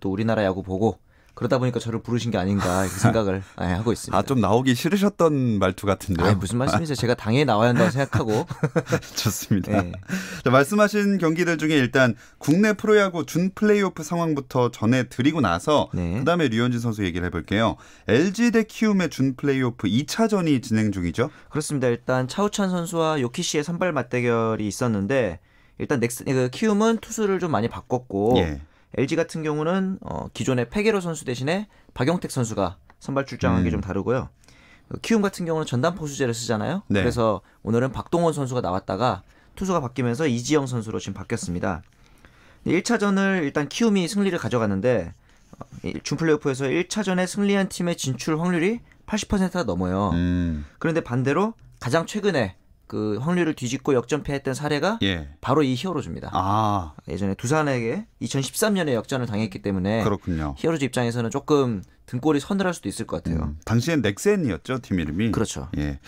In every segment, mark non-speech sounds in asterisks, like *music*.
또 우리나라 야구 보고 그러다 보니까 저를 부르신 게 아닌가 이렇게 생각을 *laughs* 예, 하고 있습니다. 아 좀 나오기 싫으셨던 말투 같은데요. 아, 무슨 말씀이세요? 제가 당에 나와야 한다고 생각하고. *laughs* 좋습니다. 네. 자, 말씀하신 경기들 중에 일단 국내 프로야구 준 플레이오프 상황부터 전해드리고 나서 네. 그다음에 류현진 선수 얘기를 해볼게요. LG 대 키움의 준 플레이오프 2차전이 진행 중이죠? 그렇습니다. 일단 차우찬 선수와 요키 씨의 선발 맞대결이 있었는데 일단 넥스, 그 키움은 투수를 좀 많이 바꿨고 예. LG 같은 경우는 어, 기존의 페게로 선수 대신에 박용택 선수가 선발 출장한 음. 게좀 다르고요. 그 키움 같은 경우는 전담 포수제를 쓰잖아요. 네. 그래서 오늘은 박동원 선수가 나왔다가 투수가 바뀌면서 이지영 선수로 지금 바뀌었습니다. 1차전을 일단 키움이 승리를 가져갔는데 어, 준플레이오프에서 1차전에 승리한 팀의 진출 확률이 80%가 넘어요. 음. 그런데 반대로 가장 최근에 그 확률을 뒤집고 역전패했던 사례가 예. 바로 이 히어로즈입니다. 아. 예전에 두산에게 2013년에 역전을 당했기 때문에 그렇군요. 히어로즈 입장에서는 조금 등골이 서늘할 수도 있을 것 같아요. 음, 당시엔 넥센이었죠 팀 이름이. 그렇죠. 예.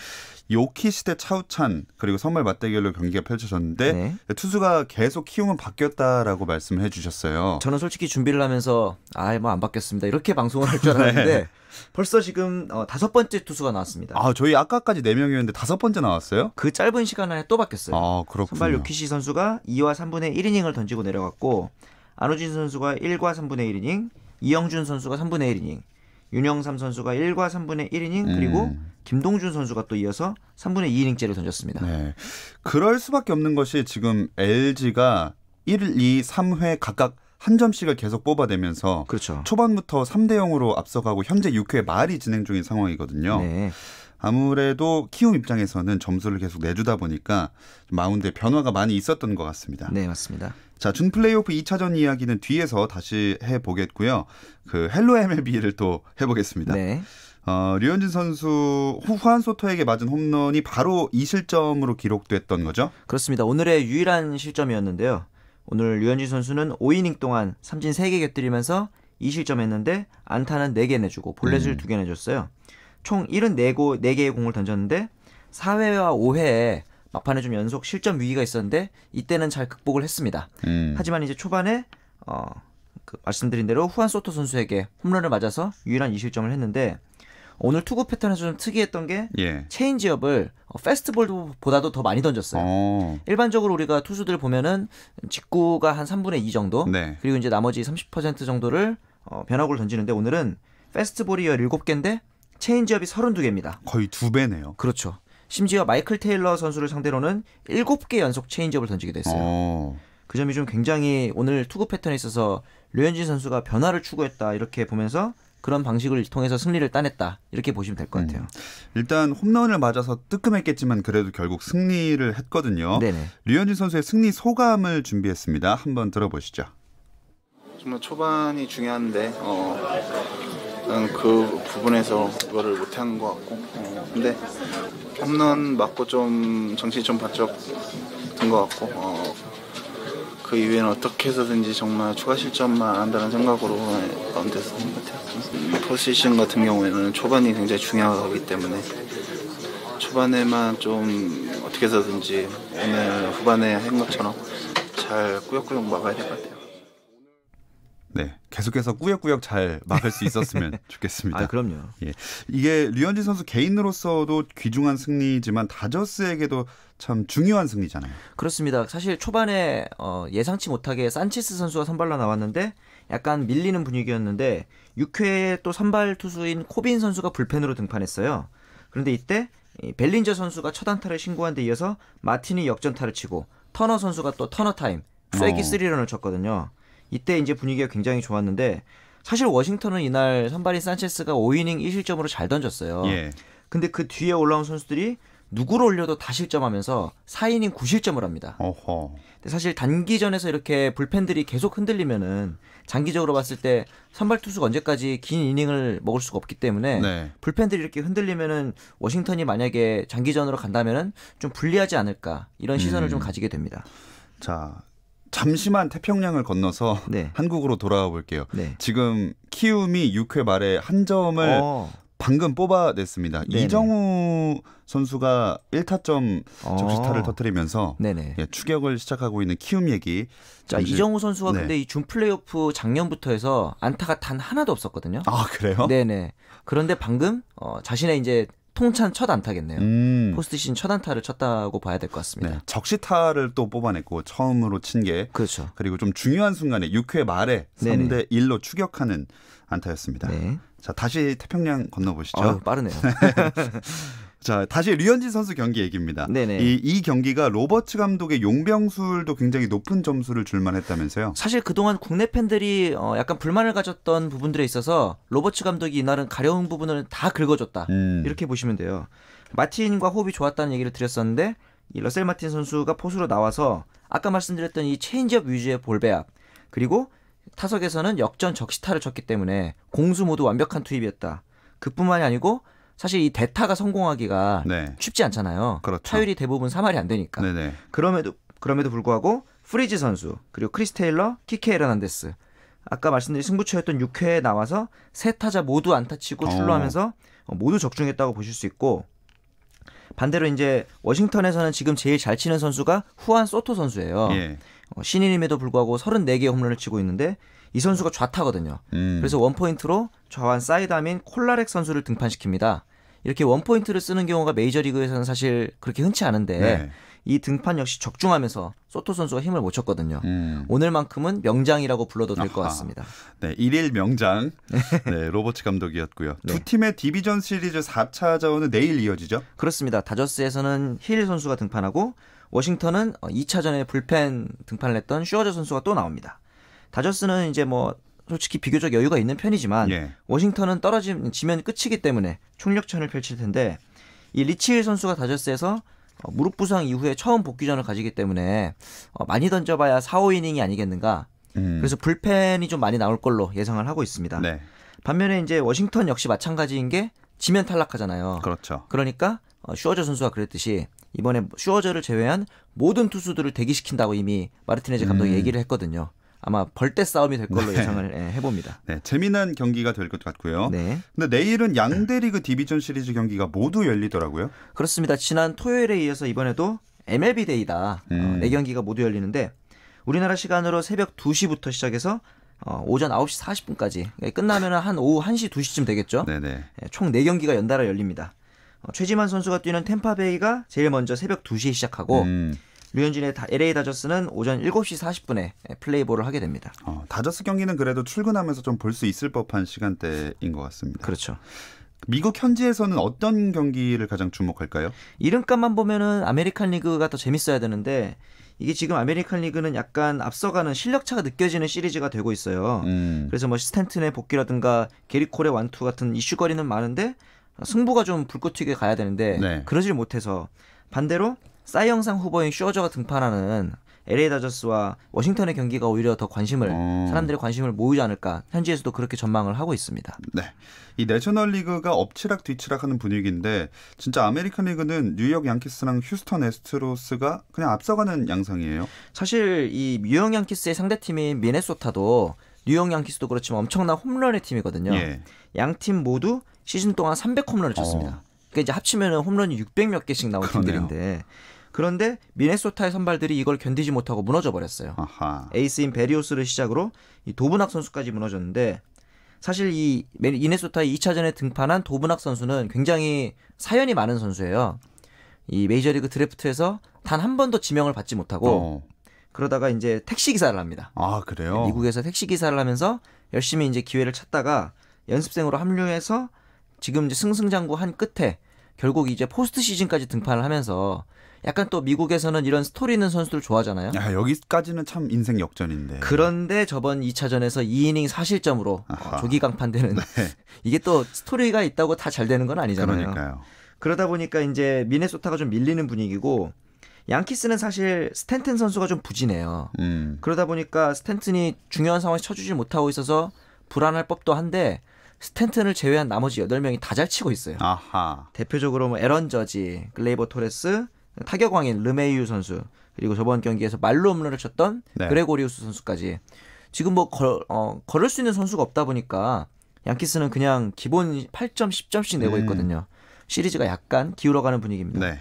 요키 시대 차우찬 그리고 선발 맞대결로 경기가 펼쳐졌는데 네. 투수가 계속 키움은 바뀌었다라고 말씀을 해주셨어요. 저는 솔직히 준비를 하면서 아뭐 안 바뀌었습니다 이렇게 방송을 할줄 *laughs* 네. 알았는데 네. 벌써 지금 어, 다섯 번째 투수가 나왔습니다. 아 저희 아까까지 네 명이었는데 다섯 번째 나왔어요? 그 짧은 시간 안에 또 바뀌었어요. 아 그렇군요. 선발 요키시 선수가 2와 3분의 1이닝을 던지고 내려갔고 안호진 선수가 1과 3분의 1이닝, 이영준 선수가 3분의 1이닝, 윤영삼 선수가 1과 3분의 1이닝 음. 그리고 김동준 선수가 또 이어서 3분의 2이닝째를 던졌습니다. 네. 그럴 수밖에 없는 것이 지금 LG가 1, 2, 3회 각각 한 점씩을 계속 뽑아내면서 그렇죠. 초반부터 3대 0으로 앞서가고 현재 6회 말이 진행 중인 상황이거든요. 네. 아무래도 키움 입장에서는 점수를 계속 내주다 보니까 마운드에 변화가 많이 있었던 것 같습니다. 네, 맞습니다. 자, 준 플레이오프 2차전 이야기는 뒤에서 다시 해보겠고요. 그 헬로 MLB를 또 해보겠습니다. 네. 어, 류현진 선수 후한 소토에게 맞은 홈런이 바로 이 실점으로 기록됐던 거죠? 그렇습니다. 오늘의 유일한 실점이었는데요. 오늘 류현진 선수는 5이닝 동안 삼진 3개 곁들이면서 이실점했는데 안타는 4개 내주고 볼넷을 음. 2개 내줬어요. 총7 4개의 공을 던졌는데 4회와 5회에 막판에 좀 연속 실점 위기가 있었는데 이때는 잘 극복을 했습니다. 음. 하지만 이제 초반에 어, 그 말씀드린 대로 후안 소토 선수에게 홈런을 맞아서 유일한 이실점을 했는데 오늘 투구 패턴에서 좀 특이했던 게 예. 체인지업을 어, 패스트볼보다도더 많이 던졌어요. 오. 어. 일반적으로 우리가 투수들 보면은 직구가 한 3분의 2 정도 네. 그리고 이제 나머지 30% 정도를 어, 변화구를 던지는데 오늘은 패스트볼이 17개인데 체인지업이 32개입니다. 거의 두 배네요. 그렇죠. 심지어 마이클 테일러 선수를 상대로는 7개 연속 체인지업을 던지기도 했어요. 오. 어. 그 점이 좀 굉장히 오늘 투구 패턴에 있어서 류현진 선수가 변화를 추구했다 이렇게 보면서 그런 방식을 통해서 승리를 따냈다 이렇게 보시면 될것 음. 같아요. 음. 일단 홈런을 맞아서 뜨끔했겠지만 그래도 결국 승리를 했거든요. 네네. 류현진 선수의 승리 소감을 준비했습니다. 한번 들어보시죠. 정말 초반이 중요한데 어, 그 부분에서 그거를 못한 것 같고 어, 근데 홈런 맞고 좀 정신이 좀 바짝 든 것 같고 어, 그 이후에는 어떻게 해서든지 정말 추가 실점만 안 한다는 생각으로 가운데서 한 것 같아요 포지션 같은 경우에는 초반이 굉장히 중요하기 때문에 초반에만 좀 어떻게 해서든지 오늘 후반에 한 것처럼 잘 꾸역꾸역 막아야 될 것 같아요 네, 계속해서 꾸역꾸역 잘 막을 수 있었으면 *laughs* 좋겠습니다. 아, 그럼요. 예. 이게 류현진 선수 개인으로서도 귀중한 승리지만 다저스에게도 참 중요한 승리잖아요. 그렇습니다. 사실 초반에 어, 예상치 못하게 산체스 선수가 선발로 나왔는데 약간 밀리는 분위기였는데 6회에 또 선발 투수인 코빈 선수가 불펜으로 등판했어요. 그런데 이때 벨린저 선수가 첫 안타를 신고한 데 이어서 마틴이 역전타를 치고 터너 선수가 또 터너 타임 쐐기 어. 3런을 쳤거든요. 이때 이제 분위기가 굉장히 좋았는데 사실 워싱턴은 이날 선발인 산체스가 5이닝 1실점으로 잘 던졌어요. 예. 근데 그 뒤에 올라온 선수들이 누구를 올려도 다 실점하면서 4이닝 9실점을 합니다. 어허. 근데 사실 단기전에서 이렇게 불펜들이 계속 흔들리면은 장기적으로 봤을 때 선발 투수가 언제까지 긴 이닝을 먹을 수가 없기 때문에 네. 불펜들이 이렇게 흔들리면은 워싱턴이 만약에 장기전으로 간다면은 좀 불리하지 않을까 이런 시선을 음. 좀 가지게 됩니다. 자, 잠시만 태평양을 건너서 네. *laughs* 한국으로 돌아와 볼게요. 네. 지금 키움이 6회 말에 한 점을 어. 방금 뽑아냈습니다. 네네. 이정우 선수가 1타점 적시타를 어. 터뜨리면서 예, 추격을 시작하고 있는 키움 얘기. 자 잠시... 이정우 선수가 네. 근데 이준 플레이오프 작년부터 해서 안타가 단 하나도 없었거든요. 아 그래요? 네네. 그런데 방금 어, 자신의 이제 통찬 첫 안타겠네요. 음. 포스트 시즌 첫 안타를 쳤다고 봐야 될 것 같습니다. 네. 적시타를 또 뽑아냈고 처음으로 친 게 그렇죠. 그리고 좀 중요한 순간에 6회 말에 3대 1로 추격하는 안타였습니다. 네. 자 다시 태평양 건너보시죠. 어, 빠르네요. *laughs* *laughs* 자, 다시 류현진 선수 경기 얘기입니다. 네네. 이, 이 경기가 로버츠 감독의 용병술도 굉장히 높은 점수를 줄만 했다면서요? 사실 그동안 국내 팬들이 어, 약간 불만을 가졌던 부분들에 있어서 로버츠 감독이 이날은 가려운 부분을 다 긁어줬다. 음. 이렇게 보시면 돼요. 마틴과 호흡이 좋았다는 얘기를 드렸었는데 이 러셀 마틴 선수가 포수로 나와서 아까 말씀드렸던 이 체인지업 위주의 볼배합 그리고 타석에서는 역전 적시타를 쳤기 때문에 공수 모두 완벽한 투입이었다. 그뿐만이 아니고 사실 이 대타가 성공하기가 네. 쉽지 않잖아요. 그렇죠. 타율이 대부분 3할이 안 되니까. 네네. 그럼에도 그럼에도 불구하고 프리지 선수 그리고 크리스 테일러, 키케 에르난데스 아까 말씀드린 승부처였던 6회에 나와서 세 타자 모두 안타 치고 어. 출루하면서 어. 모두 적중했다고 보실 수 있고 반대로 이제 워싱턴에서는 지금 제일 잘 치는 선수가 후안 소토 선수예요. 예. 어, 신인임에도 불구하고 34개의 홈런을 치고 있는데 이 선수가 좌타거든요. 음. 그래서 원포인트로 좌완 사이다민 콜라렉 선수를 등판시킵니다. 이렇게 원포인트를 쓰는 경우가 메이저리그에서는 사실 그렇게 흔치 않은데 네. 이 등판 역시 적중하면서 소토 선수가 힘을 못 쳤거든요. 음. 오늘만큼은 명장이라고 불러도 될 것 같습니다. 네, 1일 명장. 네, 로버츠 감독이었고요. *laughs* 네. 두 팀의 디비전 시리즈 4차전은 내일 이어지죠? 그렇습니다. 다저스에서는 힐 선수가 등판하고 워싱턴은 2차전에 어, 불펜 등판을 했던 슈어저 선수가 또 나옵니다. 다저스는 이제 뭐 솔직히 비교적 여유가 있는 편이지만 예. 워싱턴은 떨어지면 끝이기 때문에 총력전을 펼칠 텐데 이 리치힐 선수가 다저스에서 어, 무릎 부상 이후에 처음 복귀전을 가지기 때문에 어, 많이 던져봐야 4, 5이닝이 아니겠는가. 음. 그래서 불펜이 좀 많이 나올 걸로 예상을 하고 있습니다. 네. 반면에 이제 워싱턴 역시 마찬가지인 게 지면 탈락하잖아요. 그렇죠. 그러니까 어, 슈어저 선수가 그랬듯이 이번에 슈어저를 제외한 모든 투수들을 대기시킨다고 이미 마르티네즈 감독이 음. 얘기를 했거든요. 아마 벌떼 싸움이 될 걸로 네. 예상을 예, 해봅니다. 네, 재미난 경기가 될 것 같고요. 네. 근데 내일은 양대 리그 디비전 시리즈 경기가 모두 열리더라고요. 그렇습니다. 지난 토요일에 이어서 이번에도 MLB 데이다. 어, 음. 어, 네 경기가 모두 열리는데 우리나라 시간으로 새벽 2시부터 시작해서 어, 오전 9시 40분까지 그러니까 끝나면 한 오후 1시 2시쯤 되겠죠. 네네. 네. 예, 총 4경기가 연달아 열립니다. 어, 최지만 선수가 뛰는 템파베이가 제일 먼저 새벽 2시에 시작하고 음. 류현진의 LA 다저스는 오전 7시 40분에 플레이볼을 하게 됩니다. 어, 다저스 경기는 그래도 출근하면서 좀 볼 수 있을 법한 시간대인 것 같습니다. 그렇죠. 미국 현지에서는 어떤 경기를 가장 주목할까요? 이름값만 보면은 아메리칸 리그가 더 재밌어야 되는데 이게 지금 아메리칸 리그는 약간 앞서가는 실력차가 느껴지는 시리즈가 되고 있어요. 음. 그래서 뭐 스탠튼의 복귀라든가 게리콜의 완투 같은 이슈거리는 많은데 승부가 좀 불꽃 튀게 가야 되는데 네. 그러질 못해서 반대로 사이영상 후보인 쇼저가 등판하는 LA 다저스와 워싱턴의 경기가 오히려 더 관심을 어... 사람들의 관심을 모으지 않을까 현지에서도 그렇게 전망을 하고 있습니다. 네, 이 내셔널 리그가 엎치락 뒤치락하는 분위기인데 진짜 아메리칸 리그는 뉴욕 양키스랑 휴스턴 에스트로스가 그냥 앞서가는 양상이에요. 사실 이 뉴욕 양키스의 상대팀인 미네소타도 뉴욕 양키스도 그렇지만 엄청난 홈런의 팀이거든요. 예. 양팀 모두 시즌 동안 300 홈런을 쳤습니다. 어... 그러 그러니까 이제 합치면 홈런이 600몇 개씩 나온 그러네요. 팀들인데 그런데 미네소타의 선발들이 이걸 견디지 못하고 무너져 버렸어요. 에이스인 베리오스를 시작으로 이 도브낙 선수까지 무너졌는데 사실 이 미네소타 의 2차전에 등판한 도브낙 선수는 굉장히 사연이 많은 선수예요. 이 메이저리그 드래프트에서 단 한 번도 지명을 받지 못하고 어. 그러다가 이제 택시 기사를 합니다. 아 그래요? 미국에서 택시 기사를 하면서 열심히 이제 기회를 찾다가 연습생으로 합류해서 지금 이제 승승장구한 끝에 결국 이제 포스트 시즌까지 등판을 하면서 약간 또 미국에서는 이런 스토리 있는 선수들 좋아하잖아요. 야, 아, 여기까지는 참 인생 역전인데. 그런데 저번 2차전에서 2이닝 4실점으로 어, 조기 강판되는 네. *laughs* 이게 또 스토리가 있다고 다 잘 되는 건 아니잖아요. 그러니까요. 그러다 보니까 이제 미네소타가 좀 밀리는 분위기고 양키스는 사실 스탠튼 선수가 좀 부진해요. 음. 그러다 보니까 스탠튼이 중요한 상황에서 쳐주지 못하고 있어서 불안할 법도 한데 스탠튼을 제외한 나머지 8명이 다 잘 치고 있어요. 아하. 대표적으로 뭐 에런 저지, 글레이버 토레스, 타격왕인 르메이유 선수 그리고 저번 경기에서 말로 홈런을 쳤던 네. 그레고리우스 선수까지 지금 뭐 걸, 어, 걸을 수 있는 선수가 없다 보니까 양키스는 그냥 기본 8점 10점씩 내고 음. 있거든요. 음. 시리즈가 약간 기울어가는 분위기입니다. 네.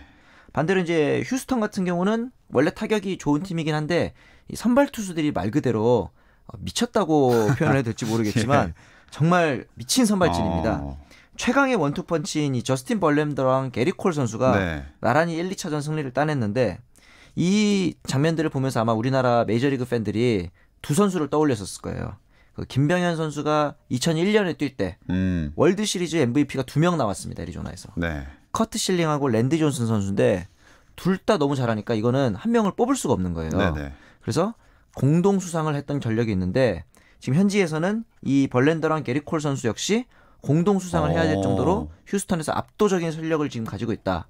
반대로 이제 휴스턴 같은 경우는 원래 타격이 좋은 팀이긴 한데 이 선발 투수들이 말 그대로 어, 미쳤다고 *laughs* 표현을 해도 될지 모르겠지만 예. 정말 미친 선발진입니다. 어. 최강의 원투펀치인 이 저스틴 벌렘더랑 게리콜 선수가 네. 나란히 1, 2차전 승리를 따냈는데 이 장면들을 보면서 아마 우리나라 메이저리그 팬들이 두 선수를 떠올렸었을 거예요. 그 김병현 선수가 2001년에 뛸때 음. 월드 시리즈 MVP가 두 명 나왔습니다. 애리조나에서. 네. 커트 실링하고 랜디 존슨 선수인데 둘 다 너무 잘하니까 이거는 한 명을 뽑을 수가 없는 거예요. 네네. 네. 그래서 공동 수상을 했던 전력이 있는데 지금 현지에서는 이 벌렌더랑 게리콜 선수 역시 공동 수상을 해야 될 어. 정도로 휴스턴에서 압도적인 전력을 지금 가지고 있다.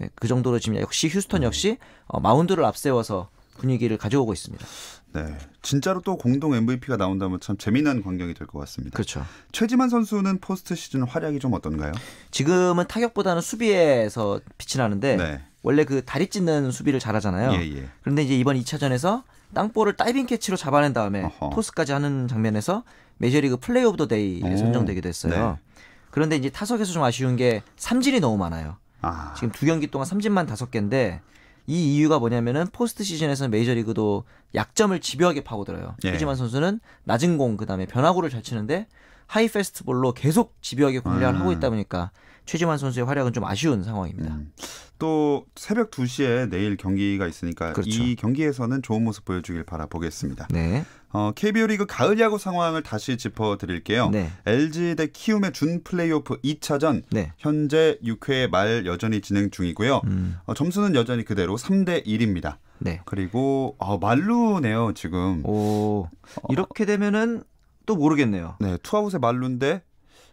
예, 그 정도로 지금 역시 휴스턴 역시 어, 마운드를 앞세워서 분위기를 가져오고 있습니다. 네. 진짜로 또 공동 MVP가 나온다면 참 재미난 광경이 될 것 같습니다. 그렇죠. 최지만 선수는 포스트 시즌 활약이 좀 어떤가요? 지금은 타격보다는 수비에서 빛이 나는데 네. 원래 그 다리 찢는 수비를 잘하잖아요. 예, 예. 그런데 이제 이번 2차전에서 땅볼을 다이빙 캐치로 잡아낸 다음에 어허. 토스까지 하는 장면에서 메이저리그 플레이 오브 더 데이에 선정되기도 했어요. 네. 그런데 이제 타석에서 좀 아쉬운 게 삼진이 너무 많아요. 아. 지금 두 경기 동안 삼진만 다섯 개인데 이 이유가 뭐냐면은 포스트 시즌에서는 메이저리그도 약점을 집요하게 파고들어요. 예. 하지만 선수는 낮은 공 그다음에 변화구를 잘 치는데 하이 페스트볼로 계속 집요하게 공략을 음. 하고 있다 보니까 최지만 선수의 활약은 좀 아쉬운 상황입니다. 음. 또 새벽 2시에 내일 경기가 있으니까 그렇죠. 이 경기에서는 좋은 모습 보여주길 바라보겠습니다. 네. 어, KBO 리그 가을 야구 상황을 다시 짚어드릴게요. 네. LG 대 키움의 준 플레이오프 2차전 네. 현재 6회 말 여전히 진행 중이고요. 음. 어, 점수는 여전히 그대로 3대 1입니다. 네. 그리고 어, 말루네요 지금. 오 이렇게 되면은 또 모르겠네요. 네, 투아웃의 말루인데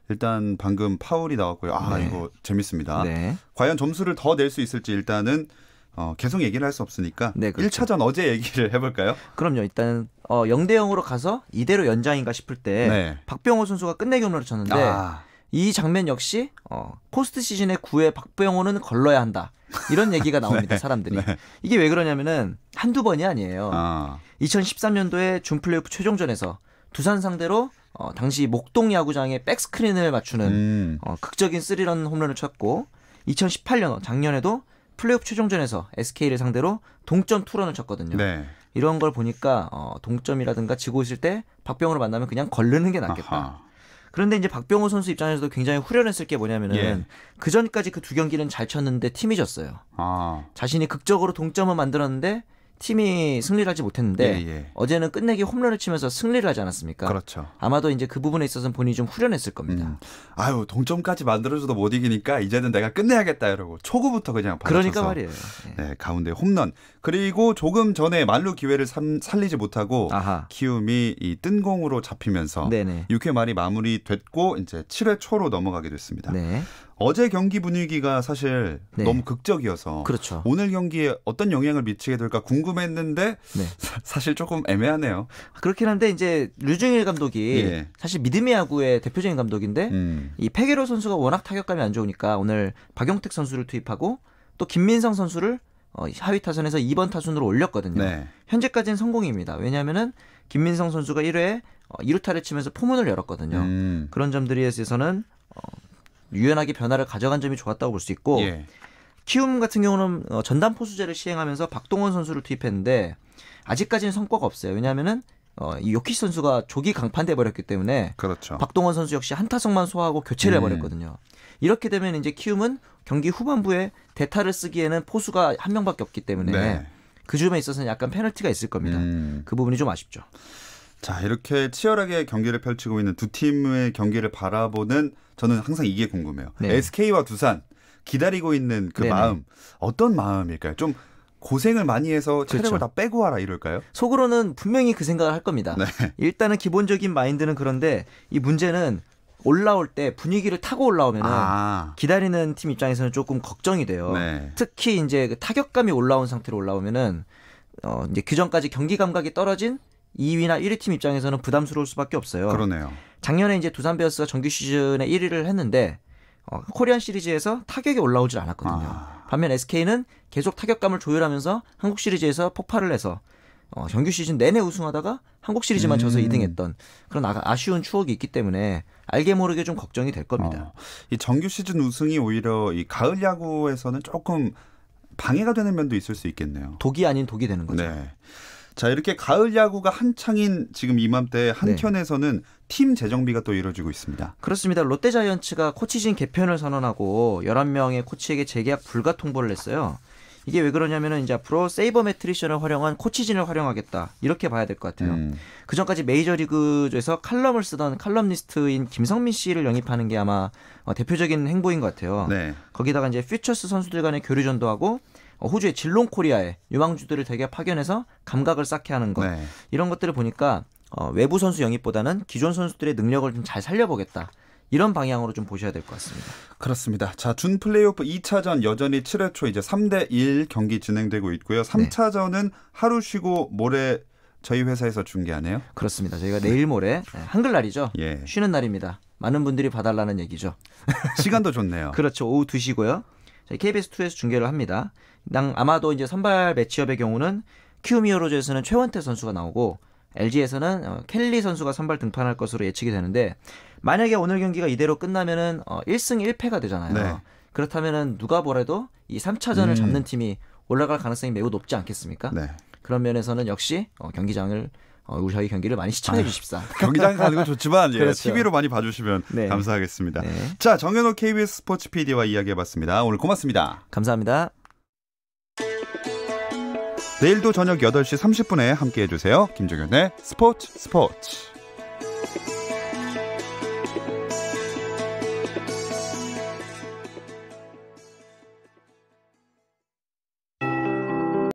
일단 방금 파울이 나왔고요. 아, 네. 이거 재밌습니다. 네. 과연 점수를 더 낼 수 있을지 일단은 어, 계속 얘기를 할 수 없으니까 네, 그렇죠. 1차전 어제 얘기를 *laughs* 해볼까요? 그럼요. 일단 어, 0대 0으로 가서 이대로 연장인가 싶을 때 네. 박병호 선수가 끝내기 홈런을 쳤는데 아. 이 장면 역시 어, 포스트 시즌의 9회 박병호는 걸러야 한다. 이런 얘기가 나옵니다. *laughs* 네, 사람들이. 네. 이게 왜 그러냐면은 한두 번이 아니에요. 아. 2013년도에 준플레이오프 최종전에서 두산 상대로 어, 당시 목동 야구장에 백스크린을 맞추는 음. 어, 극적인 스리런 홈런을 쳤고 2018년 작년에도 플레이오프 최종전에서 SK를 상대로 동점 투런을 쳤거든요. 네. 이런 걸 보니까 어, 동점이라든가 지고 있을 때 박병호를 만나면 그냥 걸르는 게 낫겠다. 아하. 그런데 이제 박병호 선수 입장에서도 굉장히 후련했을 게 뭐냐면은 예. 그 전까지 그 두 경기는 잘 쳤는데 팀이 졌어요. 아. 자신이 극적으로 동점을 만들었는데 팀이 승리를 하지 못했는데 예, 예. 어제는 끝내기 홈런을 치면서 승리를 하지 않았습니까? 그렇죠. 아마도 이제 그 부분에 있어서는 본인이 좀 후련했을 겁니다. 음. 아유 동점까지 만들어줘도 못 이기니까 이제는 내가 끝내야겠다 이러고 초구부터 그냥 그러니까 말이에요. 예. 네, 가운데 홈런 그리고 조금 전에 말루 기회를 삼, 살리지 못하고 아하. 키움이 이 뜬공으로 잡히면서 네 6회 말이 마무리됐고 이제 7회 초로 넘어가게 됐습니다. 네. 어제 경기 분위기가 사실 네. 너무 극적이어서 그렇죠. 오늘 경기에 어떤 영향을 미치게 될까 궁금했는데 네. 사, *laughs* 사실 조금 애매하네요. 그렇긴 한데 이제 류중일 감독이 예. 사실 믿음의 야구의 대표적인 감독인데 음. 이 페게로 선수가 워낙 타격감이 안 좋으니까 오늘 박용택 선수를 투입하고 또 김민성 선수를 어, 하위 타선에서 2번 타순으로 올렸거든요. 네. 현재까지는 성공입니다. 왜냐하면은 김민성 선수가 1회 어, 2루타를 치면서 포문을 열었거든요. 음. 그런 점들에 대해서는 유연하게 변화를 가져간 점이 좋았다고 볼 수 있고 예. 키움 같은 경우는 어, 전담 포수제를 시행하면서 박동원 선수를 투입했는데 아직까지는 성과가 없어요. 왜냐하면은 어, 이 요키시 선수가 조기 강판돼 버렸기 때문에 그렇죠. 박동원 선수 역시 한타석만 소화하고 교체를 음. 해버렸거든요. 이렇게 되면 이제 키움은 경기 후반부에 대타를 쓰기에는 포수가 한 명밖에 없기 때문에 네. 그 점에 있어서는 약간 페널티가 있을 겁니다. 음. 그 부분이 좀 아쉽죠. 자, 이렇게 치열하게 경기를 펼치고 있는 두 팀의 경기를 바라보는 저는 항상 이게 궁금해요. 네. SK와 두산 기다리고 있는 그 네네. 마음 어떤 마음일까요? 좀 고생을 많이 해서 체력을 그렇죠. 다 빼고 하라 이럴까요? 속으로는 분명히 그 생각을 할 겁니다. 네. 일단은 기본적인 마인드는 그런데 이 문제는 올라올 때 분위기를 타고 올라오면 아. 기다리는 팀 입장에서는 조금 걱정이 돼요. 네. 특히 이제 그 타격감이 올라온 상태로 올라오면은 어 이제 규전까지 그 경기 감각이 떨어진 2위나 1위 팀 입장에서는 부담스러울 수밖에 없어요. 그러네요. 작년에 이제 두산 베어스가 정규 시즌에 1위를 했는데 어, 코리안 시리즈에서 타격이 올라오질 않았거든요. 아. 반면 SK는 계속 타격감을 조율하면서 한국 시리즈에서 폭발을 해서 어, 정규 시즌 내내 우승하다가 한국 시리즈만 져서 2등했던 음. 그런 아, 쉬운 추억이 있기 때문에 알게 모르게 좀 걱정이 될 겁니다. 어, 이 정규 시즌 우승이 오히려 이 가을 야구에서는 조금 방해가 되는 면도 있을 수 있겠네요. 독이 아닌 독이 되는 거죠. 네. 자 이렇게 가을 야구가 한창인 지금 이맘때 네. 한켠에서는 네. 팀 재정비가 또 이루어지고 있습니다. 그렇습니다. 롯데자이언츠가 코치진 개편을 선언하고 11명의 코치에게 재계약 불가 통보를 했어요 이게 왜 그러냐면은 이제 앞으로 세이버 매트리션을 활용한 코치진을 활용하겠다 이렇게 봐야 될 것 같아요. 음. 그 전까지 메이저리그에서 칼럼을 쓰던 칼럼니스트인 김성민 씨를 영입하는 게 아마 어, 대표적인 행보인 것 같아요. 네. 거기다가 이제 퓨처스 선수들 간의 교류전도 하고 어, 호주의 질롱 코리아에 유망주들을 대개 파견해서 감각을 쌓게 하는 것 네. 이런 것들을 보니까 어, 외부 선수 영입보다는 기존 선수들의 능력을 좀 잘 살려보겠다. 이런 방향으로 좀 보셔야 될 것 같습니다. 그렇습니다. 자, 준 플레이오프 2차전 여전히 7회 초 이제 3대 1 경기 진행되고 있고요. 3차전은 네. 하루 쉬고 모레 저희 회사에서 중계하네요. 그렇습니다. 저희가 내일 모레 네, 한글날이죠. 예. 쉬는 날입니다. 많은 분들이 봐달라는 얘기죠. *laughs* 시간도 좋네요. *laughs* 그렇죠. 오후 2시고요. KBS2에서 중계를 합니다. 아마도 이제 선발 매치업의 경우는 큐미어로즈에서는 최원태 선수가 나오고 LG에서는 어, 켈리 선수가 선발 등판할 것으로 예측이 되는데 만약에 오늘 경기가 이대로 끝나면은 어, 1승 1패가 되잖아요. 네. 그렇다면은 누가 보래도 이 3차전을 음. 잡는 팀이 올라갈 가능성이 매우 높지 않겠습니까? 네. 그런 면에서는 역시 어, 경기장을 어, 우리 자기 경기를 많이 시청해 아, 주십사. *laughs* 경기장에 가는 건 좋지만 예, 그렇죠. TV로 많이 봐주시면 네. 감사하겠습니다. 네. 자 정현호 KBS 스포츠 PD와 이야기해봤습니다. 오늘 고맙습니다. 감사합니다. 내일도 저녁 8시 30분에 함께해 주세요. 김종현의 스포츠 스포츠.